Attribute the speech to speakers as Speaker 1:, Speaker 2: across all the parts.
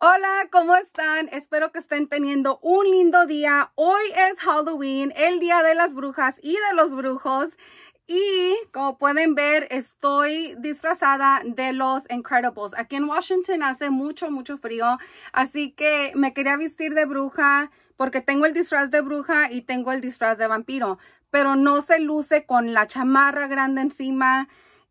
Speaker 1: Hola, ¿cómo están? Espero que estén teniendo un lindo día. Hoy es Halloween, el día de las brujas y de los brujos. Y como pueden ver, estoy disfrazada de los Incredibles. Aquí en Washington hace mucho, mucho frío. Así que me quería vestir de bruja porque tengo el disfraz de bruja y tengo el disfraz de vampiro. Pero no se luce con la chamarra grande encima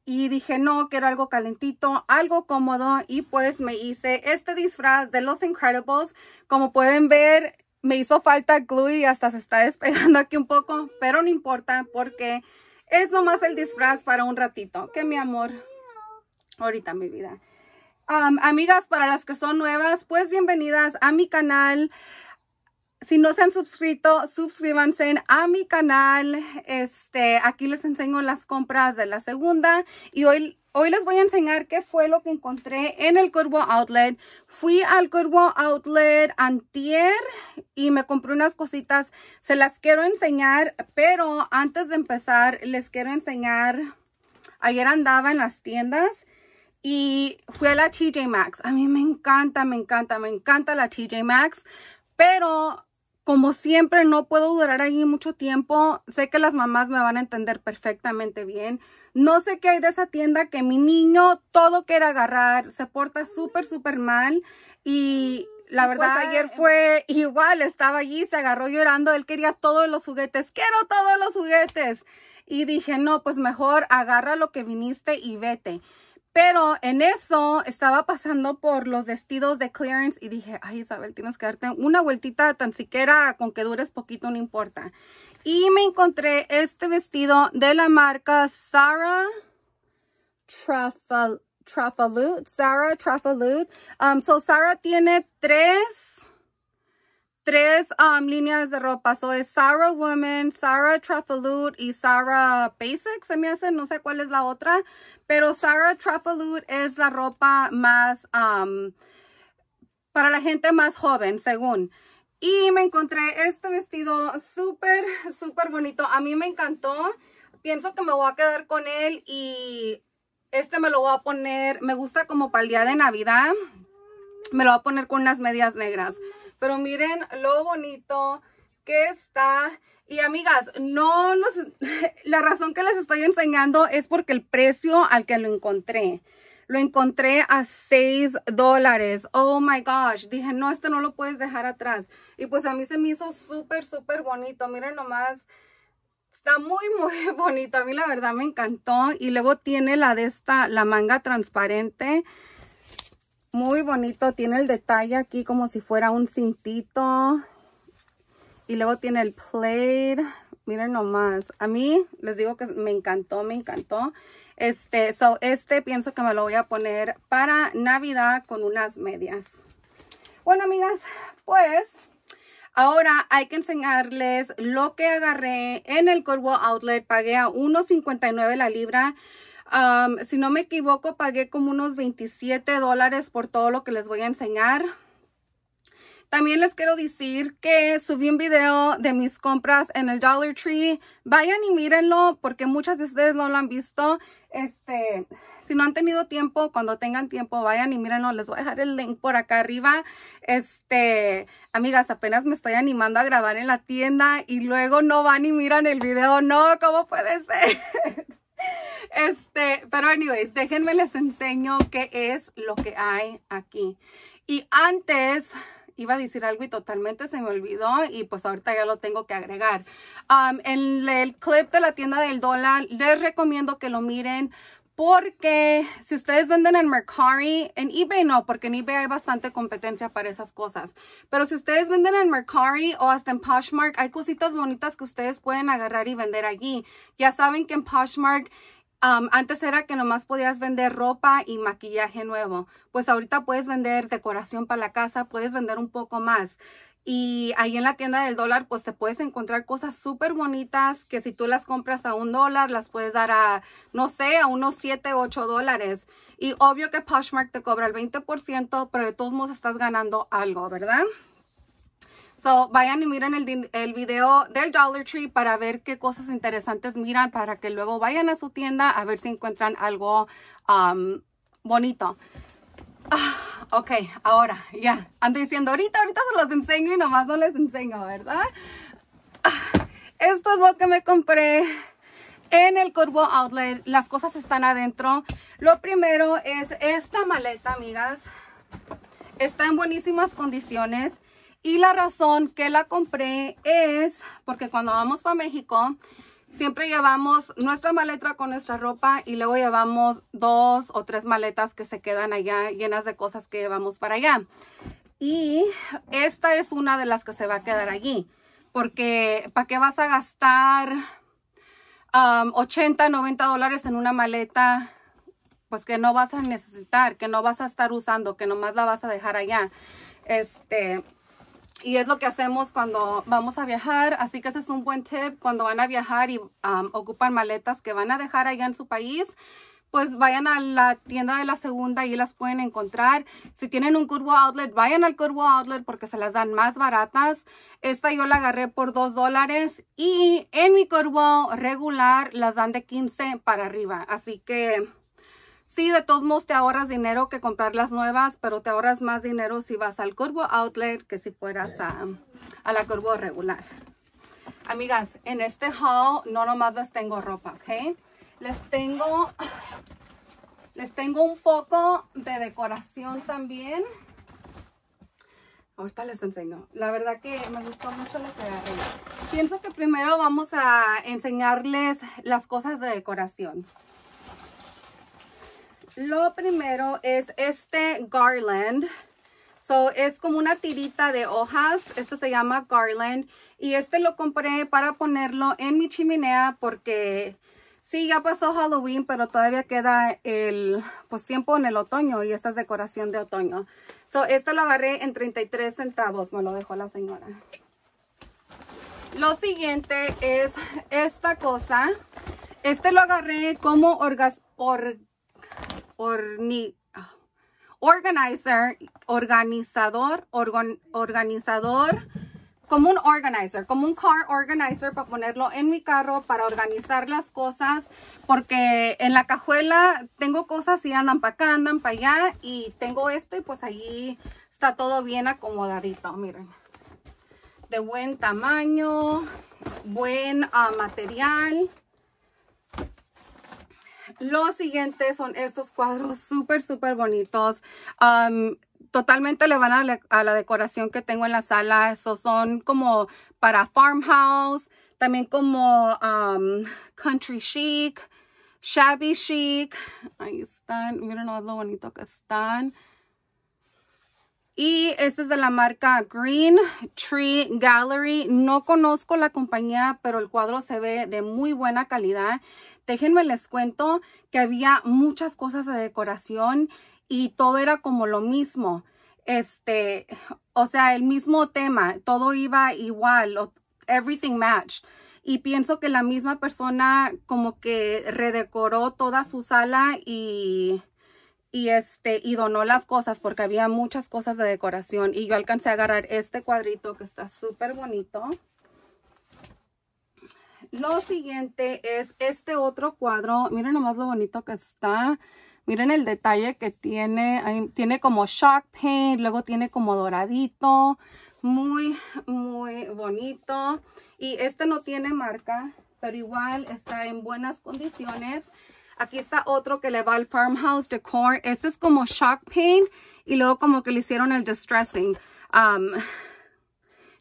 Speaker 1: y dije no, que era algo calentito, algo cómodo y pues me hice este disfraz de Los Incredibles. Como pueden ver, me hizo falta glue y hasta se está despegando aquí un poco, pero no importa porque es nomás el disfraz para un ratito. Que mi amor, ahorita mi vida. amigas, para las que son nuevas, pues bienvenidas a mi canal si no se han suscrito, suscríbanse a mi canal. Este, aquí les enseño las compras de la segunda. Y hoy, hoy les voy a enseñar qué fue lo que encontré en el Curvo Outlet. Fui al Curbo Outlet antier y me compré unas cositas. Se las quiero enseñar, pero antes de empezar, les quiero enseñar. Ayer andaba en las tiendas y fui a la TJ Maxx. A mí me encanta, me encanta, me encanta la TJ Maxx. Pero como siempre, no puedo durar allí mucho tiempo. Sé que las mamás me van a entender perfectamente bien. No sé qué hay de esa tienda que mi niño todo quiere agarrar. Se porta súper, súper mal. Y la pues, verdad ayer fue igual. Estaba allí, se agarró llorando. Él quería todos los juguetes. Quiero todos los juguetes. Y dije, no, pues mejor agarra lo que viniste y vete. Pero en eso estaba pasando por los vestidos de clearance y dije, ay Isabel, tienes que darte una vueltita tan siquiera con que dures poquito, no importa. Y me encontré este vestido de la marca Sara Trafalut. Sarah Trafalut. so Sarah tiene tres tres um, líneas de ropa. So es Sarah Woman, Sarah Trafalut y Sarah Basic. Se me hace, no sé cuál es la otra. Pero Sarah Trafalut es la ropa más, um, para la gente más joven, según. Y me encontré este vestido súper, súper bonito. A mí me encantó. Pienso que me voy a quedar con él y este me lo voy a poner. Me gusta como para el día de Navidad. Me lo voy a poner con unas medias negras. Pero miren lo bonito que está. Y amigas, no los, la razón que les estoy enseñando es porque el precio al que lo encontré, lo encontré a 6 dólares. Oh my gosh, dije, no, esto no lo puedes dejar atrás. Y pues a mí se me hizo súper, súper bonito. Miren nomás, está muy, muy bonito. A mí la verdad me encantó. Y luego tiene la de esta, la manga transparente. Muy bonito. Tiene el detalle aquí como si fuera un cintito. Y luego tiene el plate. Miren nomás. A mí les digo que me encantó, me encantó. Este, so, este pienso que me lo voy a poner para Navidad con unas medias. Bueno, amigas, pues Ahora hay que enseñarles lo que agarré en el Corvo Outlet. Pagué a 1.59 la libra si no me equivoco, pagué como unos 27 dólares por todo lo que les voy a enseñar. También les quiero decir que subí un video de mis compras en el Dollar Tree. Vayan y mírenlo porque muchas de ustedes no lo han visto. Este, si no han tenido tiempo, cuando tengan tiempo, vayan y mírenlo. Les voy a dejar el link por acá arriba. Este, amigas, apenas me estoy animando a grabar en la tienda y luego no van y miran el video. No, ¿cómo puede ser? Este, pero anyways, déjenme les enseño qué es lo que hay aquí. Y antes iba a decir algo y totalmente se me olvidó y pues ahorita ya lo tengo que agregar. Um, en el clip de la tienda del dólar les recomiendo que lo miren porque si ustedes venden en Mercari, en eBay no, porque en eBay hay bastante competencia para esas cosas. Pero si ustedes venden en Mercari o hasta en Poshmark, hay cositas bonitas que ustedes pueden agarrar y vender allí. Ya saben que en Poshmark um, antes era que nomás podías vender ropa y maquillaje nuevo. Pues ahorita puedes vender decoración para la casa, puedes vender un poco más. Y ahí en la tienda del dólar, pues te puedes encontrar cosas súper bonitas que si tú las compras a un dólar, las puedes dar a, no sé, a unos 7, 8 dólares. Y obvio que Poshmark te cobra el 20%, pero de todos modos estás ganando algo, ¿verdad? So, vayan y miren el, el, video del Dollar Tree para ver qué cosas interesantes miran para que luego vayan a su tienda a ver si encuentran algo um, bonito. Ah, ok, ahora, ya. Ando diciendo, ahorita, ahorita se los enseño y nomás no les enseño, ¿verdad? Ah, esto es lo que me compré en el Curvo Outlet. Las cosas están adentro. Lo primero es esta maleta, amigas. Está en buenísimas condiciones. Y la razón que la compré es porque cuando vamos para México siempre llevamos nuestra maleta con nuestra ropa y luego llevamos dos o tres maletas que se quedan allá llenas de cosas que llevamos para allá. Y esta es una de las que se va a quedar allí, porque ¿para qué vas a gastar 80, um, 90 dólares en una maleta? Pues que no vas a necesitar, que no vas a estar usando, que nomás la vas a dejar allá. Este, y es lo que hacemos cuando vamos a viajar. Así que ese es un buen tip cuando van a viajar y ocupan maletas que van a dejar allá en su país. Pues vayan a la tienda de la segunda y las pueden encontrar. Si tienen un Curvo Outlet, vayan al Curvo Outlet porque se las dan más baratas. Esta yo la agarré por 2 dólares y en mi Curvo regular las dan de 15 para arriba. Así que Sí, de todos modos te ahorras dinero que comprar las nuevas, pero te ahorras más dinero si vas al Curvo Outlet que si fueras a, la Curvo regular. Amigas, en este haul no nomás les tengo ropa, ¿ok? Les tengo, les tengo un poco de decoración también. Ahorita les enseño. La verdad que me gustó mucho lo que Pienso que primero vamos a enseñarles las cosas de decoración. Lo primero es este garland. So, es como una tirita de hojas. Esto se llama garland. Y este lo compré para ponerlo en mi chimenea porque sí, ya pasó Halloween, pero todavía queda el pues, tiempo en el otoño y esta es decoración de otoño. So, este lo agarré en 33 centavos. Me lo dejó la señora. Lo siguiente es esta cosa. Este lo agarré como orgas, Ah, organizer, organizador, organizador, como un organizer, como un car organizer para ponerlo en mi carro, para organizar las cosas, porque en la cajuela tengo cosas y andan para acá, andan para allá, y tengo esto y pues allí está todo bien acomodadito, miren. De buen tamaño, buen ah, material. Los siguientes son estos cuadros súper, súper bonitos. totalmente le van a la, decoración que tengo en la sala. Esos son como para farmhouse, también como country chic, shabby chic. Ahí están. Miren lo bonito que están. Y este es de la marca Green Tree Gallery. No conozco la compañía, pero el cuadro se ve de muy buena calidad déjenme les cuento que había muchas cosas de decoración y todo era como lo mismo. Este, o sea, el mismo tema, todo iba igual, everything matched. Y pienso que la misma persona como que redecoró toda su sala y, y este, y donó las cosas porque había muchas cosas de decoración. Y yo alcancé a agarrar este cuadrito que está súper bonito. Lo siguiente es este otro cuadro. Miren nomás lo bonito que está. Miren el detalle que tiene. Tiene como shock paint, luego tiene como doradito. Muy, muy bonito. Y este no tiene marca, pero igual está en buenas condiciones. Aquí está otro que le va al Farmhouse Decor. Este es como shock paint y luego como que le hicieron el distressing. Um,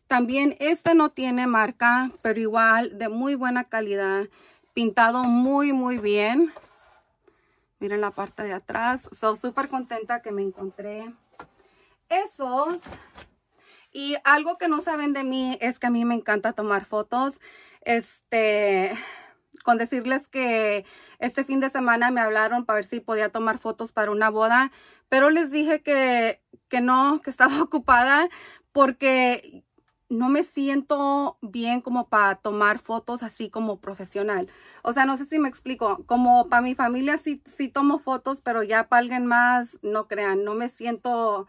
Speaker 1: también este no tiene marca, pero igual de muy buena calidad. Pintado muy, muy bien. Miren la parte de atrás. Soy súper contenta que me encontré esos. Y algo que no saben de mí es que a mí me encanta tomar fotos. Este, con decirles que este fin de semana me hablaron para ver si podía tomar fotos para una boda. Pero les dije que, que no, que estaba ocupada porque no me siento bien como para tomar fotos así como profesional. O sea, no sé si me explico. Como para mi familia sí, tomo fotos, pero ya para alguien más, no crean, no me siento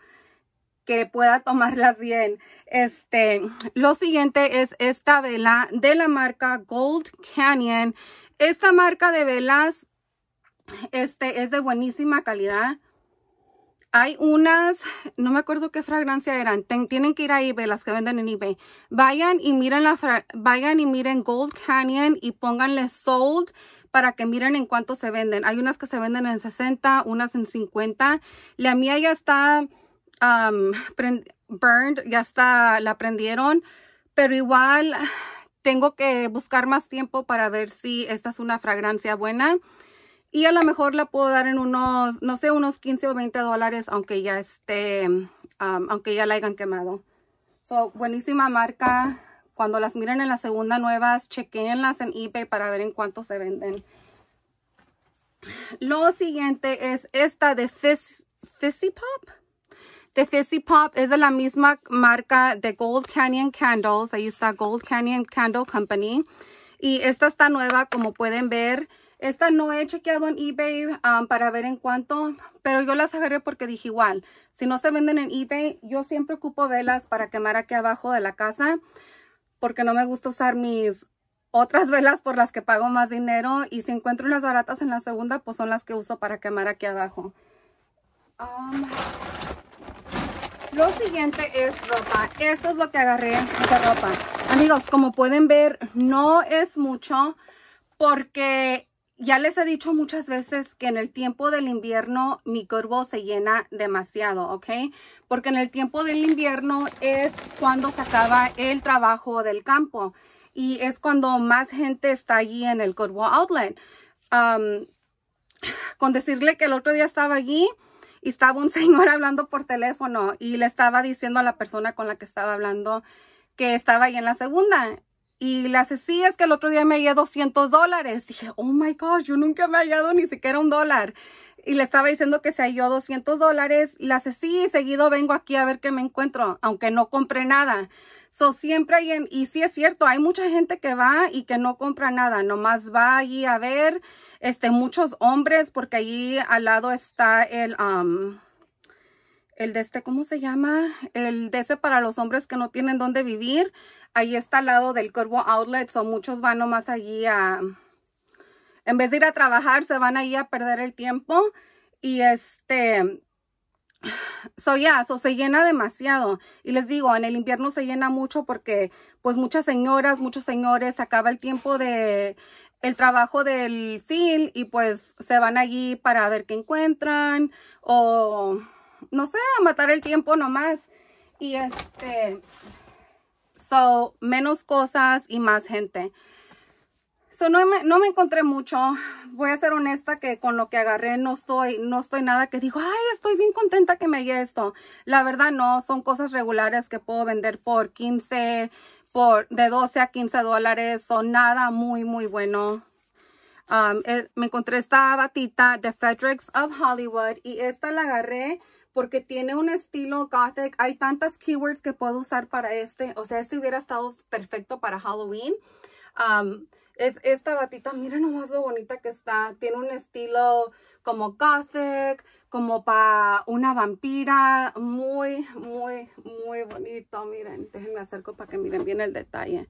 Speaker 1: que pueda tomarlas bien. Este, lo siguiente es esta vela de la marca Gold Canyon. Esta marca de velas este, es de buenísima calidad hay unas, no me acuerdo qué fragancia eran, tienen que ir a eBay, las que venden en eBay. Vayan y miren la, vayan y miren Gold Canyon y pónganle sold para que miren en cuánto se venden. Hay unas que se venden en 60, unas en 50. La mía ya está um, burned, ya está, la prendieron, pero igual tengo que buscar más tiempo para ver si esta es una fragancia buena. Y a lo mejor la puedo dar en unos, no sé, unos 15 o 20 dólares, aunque ya esté, aunque ya la hayan quemado. So, buenísima marca. Cuando las miren en la segunda nuevas, chequenlas en eBay para ver en cuánto se venden. Lo siguiente es esta de Fizzy Pop. De Fizzy Pop es de la misma marca de Gold Canyon Candles. Ahí está Gold Canyon Candle Company. Y esta está nueva, como pueden ver. Esta no he chequeado en eBay um, para ver en cuánto, pero yo las agarré porque dije igual, si no se venden en eBay, yo siempre ocupo velas para quemar aquí abajo de la casa porque no me gusta usar mis otras velas por las que pago más dinero y si encuentro las baratas en la segunda, pues son las que uso para quemar aquí abajo. Um, lo siguiente es ropa. Esto es lo que agarré de ropa. Amigos, como pueden ver, no es mucho porque ya les he dicho muchas veces que en el tiempo del invierno mi corvo se llena demasiado, ¿ok? Porque en el tiempo del invierno es cuando se acaba el trabajo del campo y es cuando más gente está allí en el Corvo outlet. con decirle que el otro día estaba allí y estaba un señor hablando por teléfono y le estaba diciendo a la persona con la que estaba hablando que estaba ahí en la segunda y hace, sí, es que el otro día me hallé 200 dólares. Dije, oh my gosh, yo nunca me he hallado ni siquiera un dólar. Y le estaba diciendo que se halló 200 dólares. hace, sí, seguido vengo aquí a ver qué me encuentro, aunque no compré nada. So, siempre hay, y sí es cierto, hay mucha gente que va y que no compra nada, nomás va allí a ver, este, muchos hombres, porque allí al lado está el, um, el de este, ¿cómo se llama? El de ese para los hombres que no tienen dónde vivir ahí está al lado del Curvo Outlet, Son muchos van nomás allí a, en vez de ir a trabajar, se van allí a perder el tiempo y este, so ya, yeah, se llena demasiado y les digo, en el invierno se llena mucho porque pues muchas señoras, muchos señores, acaba el tiempo de el trabajo del fin y pues se van allí para ver qué encuentran o no sé, a matar el tiempo nomás y este So, menos cosas y más gente. So, no me, encontré mucho. Voy a ser honesta que con lo que agarré no estoy, no estoy nada que digo, ay, estoy bien contenta que me haya esto. La verdad no, son cosas regulares que puedo vender por 15, por de 12 a 15 dólares. Son nada muy, muy bueno. Um, eh, me encontré esta batita de Fredericks of Hollywood y esta la agarré porque tiene un estilo gothic. Hay tantas keywords que puedo usar para este. O sea, este hubiera estado perfecto para Halloween. Um, es esta batita, miren nomás más bonita que está. Tiene un estilo como gothic, como para una vampira. Muy, muy, muy bonito. Miren, déjenme acerco para que miren bien el detalle.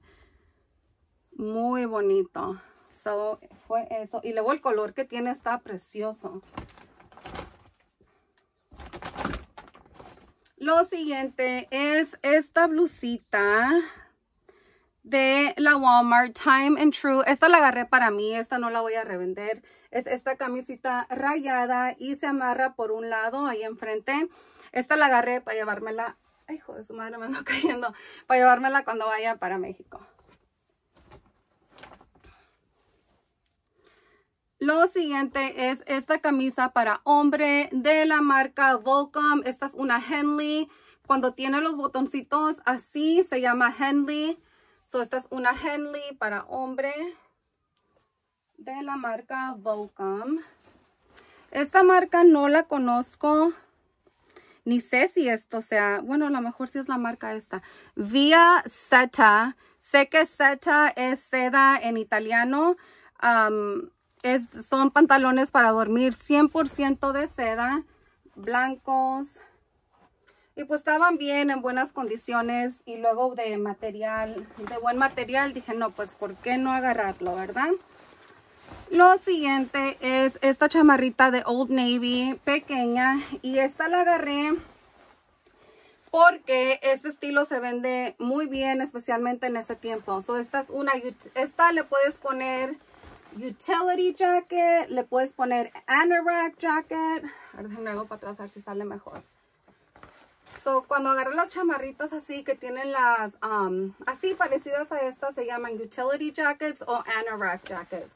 Speaker 1: Muy bonito. So, fue eso. Y luego el color que tiene está precioso. Lo siguiente es esta blusita de la Walmart Time and True. Esta la agarré para mí, esta no la voy a revender. Es esta camisita rayada y se amarra por un lado ahí enfrente. Esta la agarré para llevármela, hijo de su madre me ando cayendo, para llevármela cuando vaya para México. Lo siguiente es esta camisa para hombre de la marca Volcom. Esta es una Henley. Cuando tiene los botoncitos así, se llama Henley. So, esta es una Henley para hombre de la marca Volcom. Esta marca no la conozco. Ni sé si esto sea, bueno, a lo mejor sí es la marca esta. Via Seta. Sé que Seta es seda en italiano. Um, son pantalones para dormir 100% de seda, blancos. Y pues estaban bien, en buenas condiciones y luego de material, de buen material. Dije, no, pues ¿por qué no agarrarlo, verdad? Lo siguiente es esta chamarrita de Old Navy, pequeña. Y esta la agarré porque este estilo se vende muy bien, especialmente en este tiempo. So, esta es una, esta le puedes poner utility jacket, le puedes poner anorak jacket. Ahora déjenme algo para atrás a ver si sale mejor. So, cuando agarré las chamarritas así que tienen las, um, así parecidas a estas, se llaman utility jackets o anorak jackets.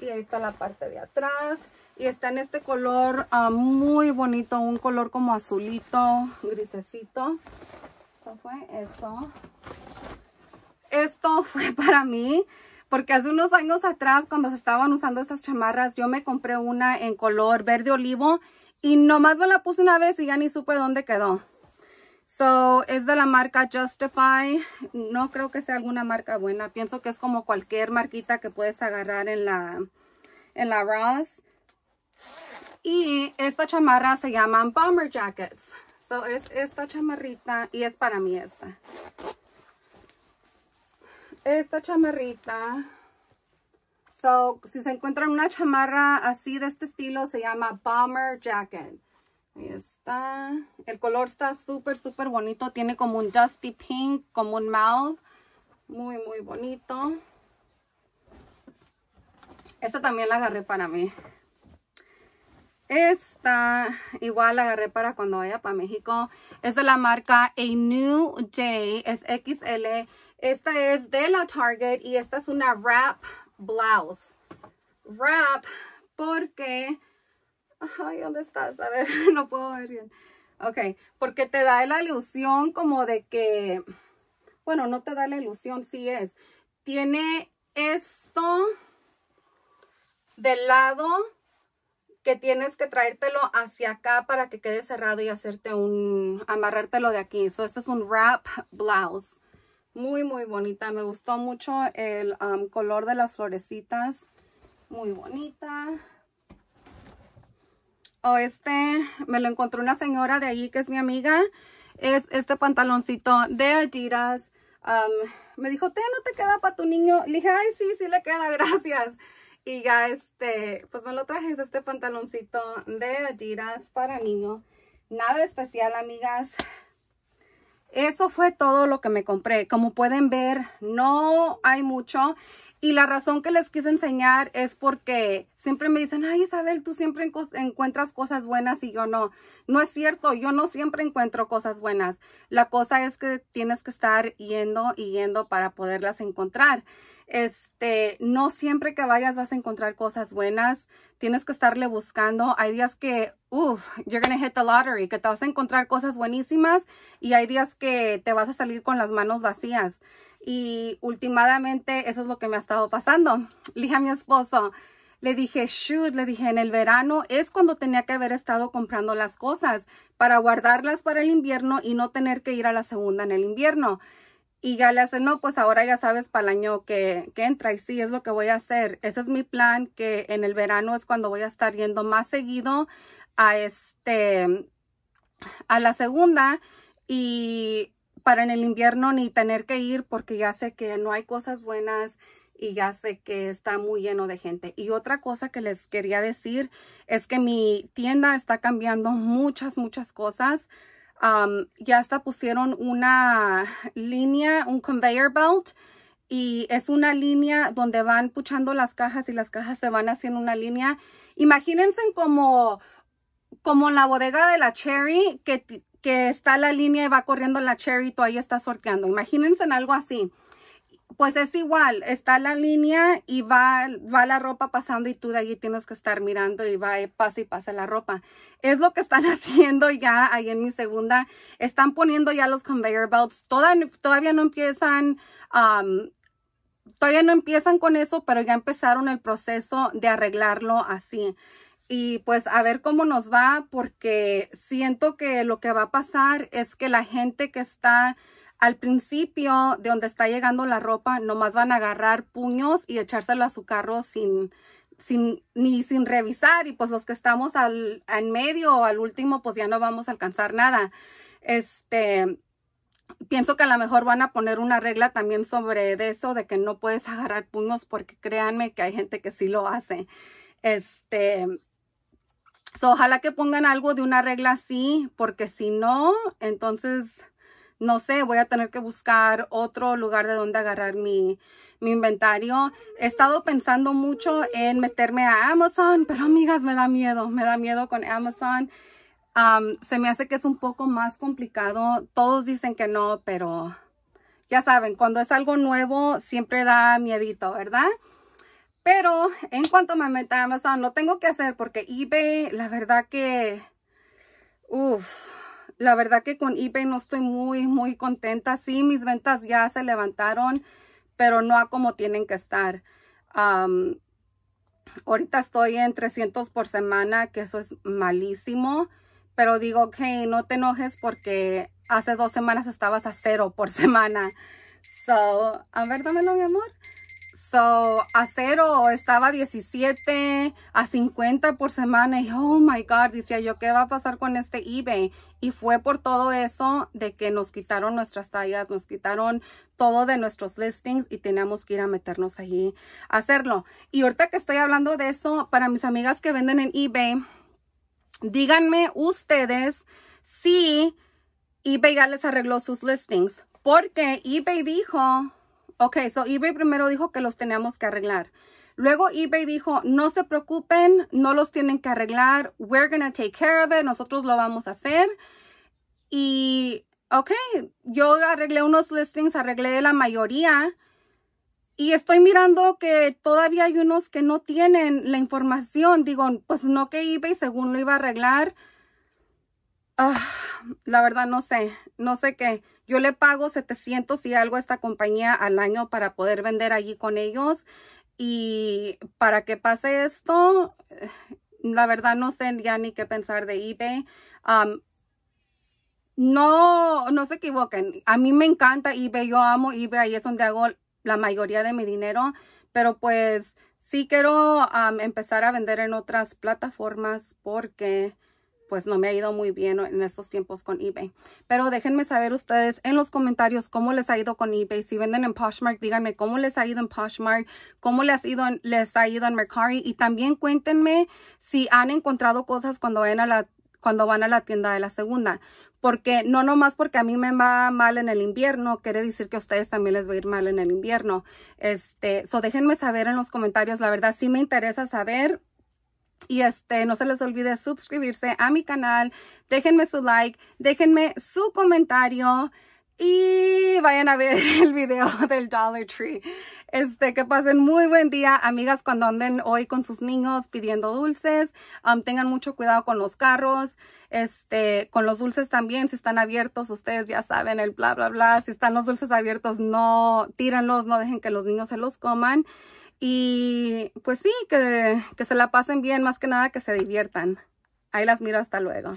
Speaker 1: Y ahí está la parte de atrás. Y está en este color um, muy bonito, un color como azulito, grisecito. Eso fue eso. Esto fue para mí porque hace unos años atrás cuando se estaban usando estas chamarras, yo me compré una en color verde olivo y nomás me la puse una vez y ya ni supe dónde quedó. So, es de la marca Justify. No creo que sea alguna marca buena. Pienso que es como cualquier marquita que puedes agarrar en la, en la Ross. Y esta chamarra se llaman Bomber Jackets. So, es esta chamarrita y es para mí esta esta chamarrita. So, si se encuentra una chamarra así de este estilo, se llama Bomber Jacket. Ahí está. El color está súper, súper bonito. Tiene como un dusty pink, como un mouth. Muy, muy bonito. Esta también la agarré para mí. Esta igual la agarré para cuando vaya para México. Es de la marca A New Day. Es XL. Esta es de la Target y esta es una wrap blouse. Wrap porque... Ay, ¿dónde estás? A ver, no puedo ver bien. Ok, porque te da la ilusión como de que... Bueno, no te da la ilusión, sí es. Tiene esto del lado que tienes que traértelo hacia acá para que quede cerrado y hacerte un... amarrártelo de aquí. So, este es un wrap blouse. Muy, muy bonita. Me gustó mucho el color de las florecitas. Muy bonita. O oh, este, me lo encontró una señora de allí que es mi amiga. Es este pantaloncito de Adidas. me dijo, te no te queda para tu niño. Le dije, ay, sí, sí le queda, gracias. Y ya este, pues me lo traje, es este pantaloncito de Adidas para niño. Nada especial, amigas. Eso fue todo lo que me compré. Como pueden ver, no hay mucho. Y la razón que les quise enseñar es porque siempre me dicen, ay Isabel, tú siempre encuentras cosas buenas y yo no. No es cierto, yo no siempre encuentro cosas buenas. La cosa es que tienes que estar yendo y yendo para poderlas encontrar. Este, no siempre que vayas vas a encontrar cosas buenas. Tienes que estarle buscando. Hay días que, uff, you're gonna hit the lottery, que te vas a encontrar cosas buenísimas y hay días que te vas a salir con las manos vacías. Y últimamente eso es lo que me ha estado pasando. Le dije a mi esposo, le dije, shoot, le dije, en el verano es cuando tenía que haber estado comprando las cosas para guardarlas para el invierno y no tener que ir a la segunda en el invierno y ya le hacen, no, pues ahora ya sabes para el año que, que, entra y sí, es lo que voy a hacer. Ese es mi plan, que en el verano es cuando voy a estar yendo más seguido a este, a la segunda y para en el invierno ni tener que ir porque ya sé que no hay cosas buenas y ya sé que está muy lleno de gente. Y otra cosa que les quería decir es que mi tienda está cambiando muchas, muchas cosas. Um, ya hasta pusieron una línea, un conveyor belt, y es una línea donde van puchando las cajas y las cajas se van haciendo una línea. Imagínense como, como en la bodega de la Cherry, que, que está la línea y va corriendo la Cherry y tú ahí estás sorteando. Imagínense algo así pues es igual, está la línea y va, va la ropa pasando y tú de allí tienes que estar mirando y va, y pasa y pasa la ropa. Es lo que están haciendo ya ahí en mi segunda. Están poniendo ya los conveyor belts. todavía no empiezan, um, todavía no empiezan con eso, pero ya empezaron el proceso de arreglarlo así. Y pues a ver cómo nos va, porque siento que lo que va a pasar es que la gente que está al principio de donde está llegando la ropa, nomás van a agarrar puños y echárselo a su carro sin, sin, ni sin revisar. Y pues los que estamos al, en medio o al último, pues ya no vamos a alcanzar nada. Este, pienso que a lo mejor van a poner una regla también sobre eso, de que no puedes agarrar puños, porque créanme que hay gente que sí lo hace. Este, ojalá que pongan algo de una regla así, porque si no, entonces no sé, voy a tener que buscar otro lugar de donde agarrar mi, mi, inventario. He estado pensando mucho en meterme a Amazon, pero amigas, me da miedo, me da miedo con Amazon. se me hace que es un poco más complicado. Todos dicen que no, pero ya saben, cuando es algo nuevo siempre da miedito, ¿verdad? Pero en cuanto me meta a Amazon, no tengo que hacer porque eBay, la verdad que... Uff, la verdad que con eBay no estoy muy, muy contenta. Sí, mis ventas ya se levantaron, pero no a como tienen que estar. ahorita estoy en 300 por semana, que eso es malísimo. Pero digo, ok, no te enojes porque hace dos semanas estabas a cero por semana. So, a ver, dámelo, mi amor. So, a cero estaba 17 a 50 por semana. Y, oh my God, decía yo, ¿qué va a pasar con este eBay? Y fue por todo eso de que nos quitaron nuestras tallas, nos quitaron todo de nuestros listings y teníamos que ir a meternos allí a hacerlo. Y ahorita que estoy hablando de eso, para mis amigas que venden en eBay, díganme ustedes si eBay ya les arregló sus listings. Porque eBay dijo Ok, so eBay primero dijo que los teníamos que arreglar. Luego eBay dijo, no se preocupen, no los tienen que arreglar. We're gonna take care of it. Nosotros lo vamos a hacer. Y, ok, yo arreglé unos listings, arreglé la mayoría. Y estoy mirando que todavía hay unos que no tienen la información. Digo, pues no que eBay según lo iba a arreglar. Ah, la verdad no sé, no sé qué. Yo le pago 700 y algo a esta compañía al año para poder vender allí con ellos. Y para que pase esto, eh, la verdad no sé ya ni qué pensar de eBay. no, no se equivoquen. A mí me encanta eBay. Yo amo eBay. Ahí es donde hago la mayoría de mi dinero. Pero pues sí quiero empezar a vender en otras plataformas porque pues no me ha ido muy bien en estos tiempos con eBay. Pero déjenme saber ustedes en los comentarios cómo les ha ido con eBay. Si venden en Poshmark, díganme cómo les ha ido en Poshmark, cómo les ha ido en, les ha ido en Mercari. Y también cuéntenme si han encontrado cosas cuando a la cuando van a la tienda de la segunda. Porque no nomás porque a mí me va mal en el invierno, quiere decir que a ustedes también les va a ir mal en el invierno. Este, so déjenme saber en los comentarios, la verdad sí me interesa saber y este, no se les olvide suscribirse a mi canal. Déjenme su like, déjenme su comentario y vayan a ver el video del Dollar Tree. Este, que pasen muy buen día, amigas, cuando anden hoy con sus niños pidiendo dulces. Um, tengan mucho cuidado con los carros, este, con los dulces también, si están abiertos, ustedes ya saben el bla, bla, bla. Si están los dulces abiertos, no tírenlos, no dejen que los niños se los coman. Y pues sí, que, que se la pasen bien, más que nada que se diviertan. Ahí las miro, hasta luego.